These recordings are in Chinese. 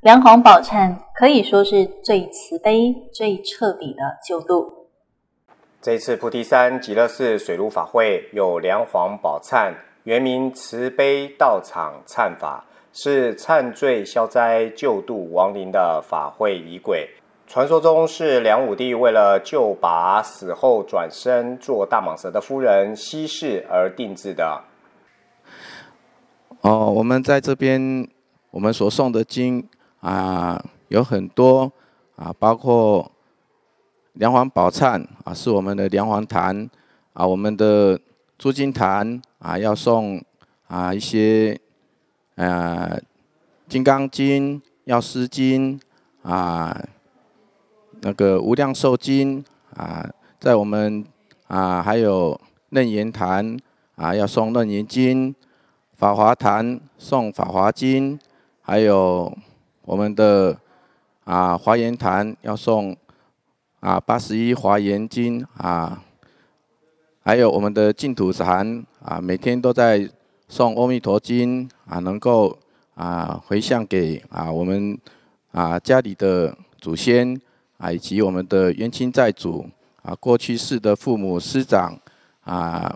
梁皇宝忏可以说是最慈悲、最彻底的救度。这次菩提山极乐寺水陆法会有梁皇宝忏，原名慈悲道场忏法，是忏罪消灾救度亡灵的法会仪轨。传说中是梁武帝为了救拔死后转生做大蟒蛇的夫人西氏而定制的。哦，我们在这边，我们所诵的经。啊，有很多啊，包括梁皇宝忏啊，是我们的梁皇坛啊，我们的诸经坛啊，要送啊一些啊金刚经，要《诗经》啊，那个《无量寿经》啊，在我们啊，还有楞严坛啊，要送《楞严经》，法华坛送《法华经》，还有。我们的啊华严坛要送啊八十一华严经啊，还有我们的净土禅啊，每天都在送阿弥陀经啊，能够啊回向给啊我们啊家里的祖先啊，以及我们的冤亲债主啊，过去世的父母师长啊，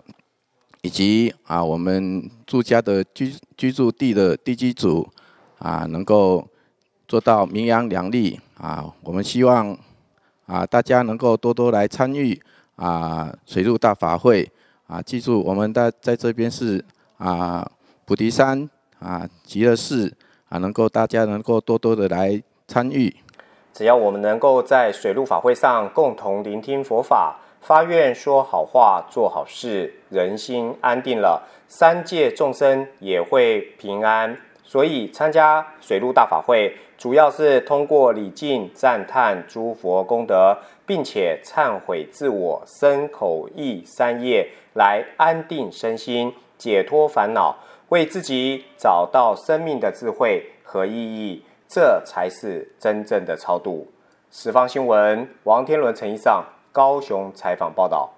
以及啊我们住家的居居住地的地基主啊，能够。做到名扬两利啊！我们希望啊，大家能够多多来参与啊，水陆大法会啊！记住，我们在在这边是啊，菩提山啊，极乐寺啊，能够大家能够多多的来参与。只要我们能够在水陆法会上共同聆听佛法，发愿说好话，做好事，人心安定了，三界众生也会平安。所以，参加水陆大法会，主要是通过礼敬、赞叹诸佛功德，并且忏悔自我身、口、意三业，来安定身心、解脱烦恼，为自己找到生命的智慧和意义。这才是真正的超度。十方新闻，王天伦、陈一上，高雄采访报道。